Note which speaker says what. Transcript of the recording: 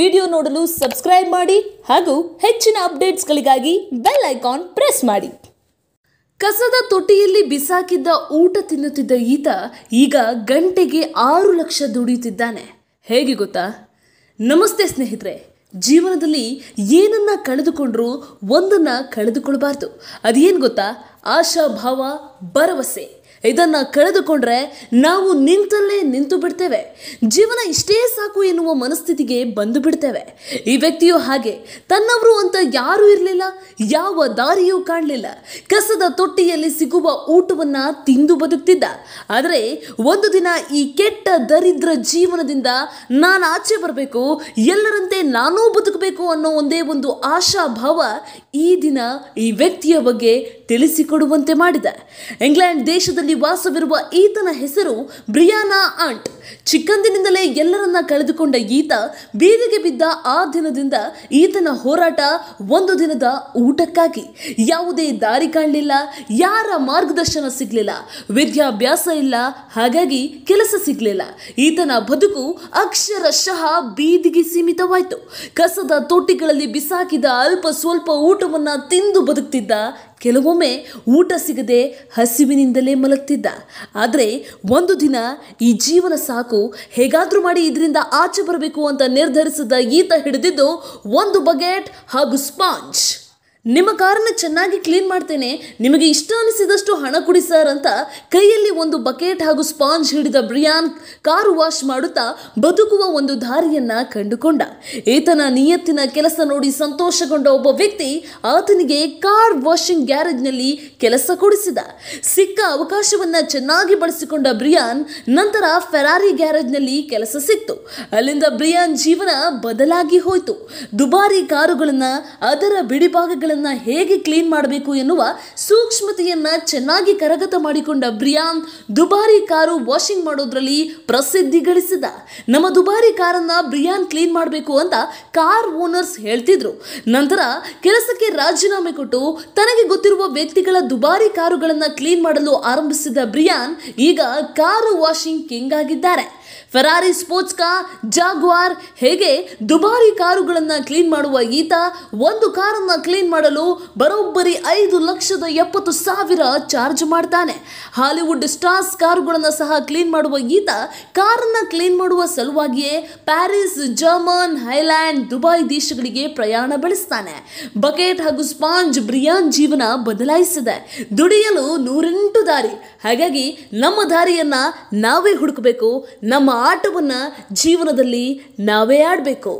Speaker 1: video ನೋಡಲು subscribe ಮಾಡಿ ಹಾಗೂ ಹೆಚ್ಚಿನ ಅಪ್ಡೇಟ್ಸ್ಗಳಿಗಾಗಿ ಬೆಲ್ ಐಕಾನ್ ಪ್ರೆಸ್ ಮಾಡಿ ಕಸದ ತೊಟ್ಟಿಯಲ್ಲಿ ಬಿಸಾಕಿದ್ದ ಊಟ ತಿನ್ನುತ್ತಿದ್ದ ಈತ ಈಗ ಗಂಟೆಗೆ ಆರು ಲಕ್ಷ ದುಡಿಯುತ್ತಿದ್ದಾನೆ ಹೇಗೆ ಗೊತ್ತಾ ನಮಸ್ತೆ ಸ್ನೇಹಿತರೆ ಜೀವನದಲ್ಲಿ ಏನನ್ನ ಕಳೆದುಕೊಂಡ್ರೂ ಒಂದನ್ನು ಕಳೆದುಕೊಳ್ಬಾರ್ದು ಅದೇನು ಗೊತ್ತಾ ಆಶಾಭಾವ ಭರವಸೆ ಇದನ್ನು ಕಳೆದುಕೊಂಡ್ರೆ ನಾವು ನಿಂತಲ್ಲೇ ನಿಂತು ಬಿಡ್ತೇವೆ ಜೀವನ ಇಷ್ಟೇ ಸಾಕು ಎನ್ನುವ ಮನಸ್ಥಿತಿಗೆ ಬಂದು ಬಿಡ್ತೇವೆ ಈ ವ್ಯಕ್ತಿಯು ಹಾಗೆ ತನ್ನವರು ಅಂತ ಯಾರೂ ಇರಲಿಲ್ಲ ಯಾವ ದಾರಿಯೂ ಕಾಣಲಿಲ್ಲ ಕಸದ ತೊಟ್ಟಿಯಲ್ಲಿ ಸಿಗುವ ಊಟವನ್ನು ತಿಂದು ಬದುಕ್ತಿದ್ದ ಆದರೆ ಒಂದು ದಿನ ಈ ಕೆಟ್ಟ ದರಿದ್ರ ಜೀವನದಿಂದ ನಾನು ಆಚೆ ಬರಬೇಕು ಎಲ್ಲರಂತೆ ನಾನೂ ಬದುಕಬೇಕು ಅನ್ನೋ ಒಂದೇ ಒಂದು ಆಶಾಭಾವ ಈ ದಿನ ಈ ವ್ಯಕ್ತಿಯ ಬಗ್ಗೆ ತಿಳಿಸಿಕೊಡುವಂತೆ ಮಾಡಿದ ಇಂಗ್ಲೆಂಡ್ ದೇಶದಲ್ಲಿ ವಾಸವಿರುವ ಈತನ ಹೆಸರು ಬ್ರಿಯಾನಾ ಆಂಟ್ ಚಿಕ್ಕಂದಿನಿಂದಲೇ ಎಲ್ಲರನ್ನ ಕಳೆದುಕೊಂಡ ಈತ ಬೀದಿಗೆ ಬಿದ್ದ ಆ ದಿನದಿಂದ ಈತನ ಹೋರಾಟ ಒಂದು ದಿನದ ಊಟಕ್ಕಾಗಿ ಯಾವುದೇ ದಾರಿ ಕಾಣಲಿಲ್ಲ ಯಾರ ಮಾರ್ಗದರ್ಶನ ಸಿಗಲಿಲ್ಲ ವಿದ್ಯಾಭ್ಯಾಸ ಇಲ್ಲ ಹಾಗಾಗಿ ಕೆಲಸ ಸಿಗಲಿಲ್ಲ ಈತನ ಬದುಕು ಅಕ್ಷರಶಃ ಬೀದಿಗೆ ಸೀಮಿತವಾಯಿತು ಕಸದ ತೊಟ್ಟಿಗಳಲ್ಲಿ ಬಿಸಾಕಿದ ಅಲ್ಪ ಸ್ವಲ್ಪ ಊಟವನ್ನು ತಿಂದು ಬದುಕ್ತಿದ್ದ ಕೆಲವೊಮ್ಮೆ ಊಟ ಸಿಗದೆ ಹಸಿವಿನಿಂದಲೇ ಮಲಗ್ತಿದ್ದ ಆದರೆ ಒಂದು ದಿನ ಈ ಜೀವನ ಸಾಕು ಹೇಗಾದ್ರೂ ಮಾಡಿ ಇದರಿಂದ ಆಚೆ ಬರಬೇಕು ಅಂತ ನಿರ್ಧರಿಸಿದ ಈತ ಹಿಡಿದಿದ್ದು ಒಂದು ಬಗೆಟ್ ಹಾಗೂ ಸ್ಪಾಂಜ್ ನಿಮ್ಮ ಕಾರನ್ನ ಚೆನ್ನಾಗಿ ಕ್ಲೀನ್ ಮಾಡ್ತೇನೆ ನಿಮಗೆ ಇಷ್ಟ ಅನಿಸಿದಷ್ಟು ಹಣ ಕೊಡಿ ಸರ್ ಅಂತ ಕೈಯಲ್ಲಿ ಒಂದು ಬಕೆಟ್ ಹಾಗೂ ಸ್ಪಾಂಜ್ ಹಿಡಿದ ಬ್ರಿಯಾನ್ ಕಾರು ವಾಶ್ ಮಾಡುತ್ತಾ ಬದುಕುವ ಒಂದು ದಾರಿಯನ್ನ ಕಂಡುಕೊಂಡ ಈತನ ನಿಯತ್ತಿನ ಕೆಲಸ ನೋಡಿ ಸಂತೋಷಗೊಂಡ ಒಬ್ಬ ವ್ಯಕ್ತಿ ಆತನಿಗೆ ಕಾರ್ ವಾಷಿಂಗ್ ನಲ್ಲಿ ಕೆಲಸ ಕೊಡಿಸಿದ ಸಿಕ್ಕ ಅವಕಾಶವನ್ನ ಚೆನ್ನಾಗಿ ಬಳಸಿಕೊಂಡ ಬ್ರಿಯಾನ್ ನಂತರ ಫೆರಾರಿ ಗ್ಯಾರೇಜ್ ನಲ್ಲಿ ಕೆಲಸ ಸಿಕ್ತು ಅಲ್ಲಿಂದ ಬ್ರಿಯಾನ್ ಜೀವನ ಬದಲಾಗಿ ಹೋಯಿತು ದುಬಾರಿ ಕಾರುಗಳನ್ನ ಅದರ ಬಿಡಿಭಾಗಗಳ ಕೈಗಳನ್ನು ಹೇಗೆ ಕ್ಲೀನ್ ಮಾಡಬೇಕು ಎನ್ನುವ ಸೂಕ್ಷ್ಮತೆಯನ್ನು ಚೆನ್ನಾಗಿ ಕರಗತ ಮಾಡಿಕೊಂಡ ಬ್ರಿಯಾನ್ ದುಬಾರಿ ಕಾರು ವಾಷಿಂಗ್ ಮಾಡೋದ್ರಲ್ಲಿ ಪ್ರಸಿದ್ಧಿ ಗಳಿಸಿದ ನಮ್ಮ ದುಬಾರಿ ಕಾರನ್ನು ಬ್ರಿಯಾನ್ ಕ್ಲೀನ್ ಮಾಡಬೇಕು ಅಂತ ಕಾರ್ ಓನರ್ಸ್ ಹೇಳ್ತಿದ್ರು ನಂತರ ಕೆಲಸಕ್ಕೆ ರಾಜೀನಾಮೆ ಕೊಟ್ಟು ತನಗೆ ಗೊತ್ತಿರುವ ವ್ಯಕ್ತಿಗಳ ದುಬಾರಿ ಕಾರುಗಳನ್ನು ಕ್ಲೀನ್ ಮಾಡಲು ಆರಂಭಿಸಿದ ಬ್ರಿಯಾನ್ ಈಗ ಕಾರು ವಾಷಿಂಗ್ ಕಿಂಗ್ ಆಗಿದ್ದಾರೆ ಫೆರಾರಿ ಸ್ಪೋರ್ಟ್ಸ್ ಕಾ ಜಾಗ್ವಾರ್ ಹೇಗೆ ದುಬಾರಿ ಕಾರುಗಳನ್ನು ಕ್ಲೀನ್ ಮಾಡುವ ಈತ ಒಂದು ಕಾರನ್ನು ಕ್ಲೀನ್ ಮಾಡಲು ಬರೋಬ್ಬರಿ ಐದು ಲಕ್ಷದ ಎಪ್ಪತ್ತು ಸಾವಿರ ಚಾರ್ಜ್ ಮಾಡ್ತಾನೆ ಹಾಲಿವುಡ್ ಸ್ಟಾರ್ಸ್ ಕಾರುಗಳನ್ನು ಸಹ ಕ್ಲೀನ್ ಮಾಡುವ ಈತ ಕಾರನ್ನು ಕ್ಲೀನ್ ಮಾಡುವ ಸಲುವಾಗಿಯೇ ಪ್ಯಾರಿಸ್ ಜರ್ಮನ್ ಹೈಲ್ಯಾಂಡ್ ದುಬೈ ದೇಶಗಳಿಗೆ ಪ್ರಯಾಣ ಬೆಳೆಸ್ತಾನೆ ಬಕೆಟ್ ಹಾಗೂ ಸ್ಪಾಂಜ್ ಬ್ರಿಯಾನ್ ಜೀವನ ಬದಲಾಯಿಸಿದೆ ದುಡಿಯಲು ನೂರೆಂಟು ದಾರಿ ಹಾಗಾಗಿ ನಮ್ಮ ದಾರಿಯನ್ನು ನಾವೇ ಹುಡುಕಬೇಕು ನಮ್ಮ ಆಟವನ್ನು ಜೀವನದಲ್ಲಿ ನಾವೇ ಆಡಬೇಕು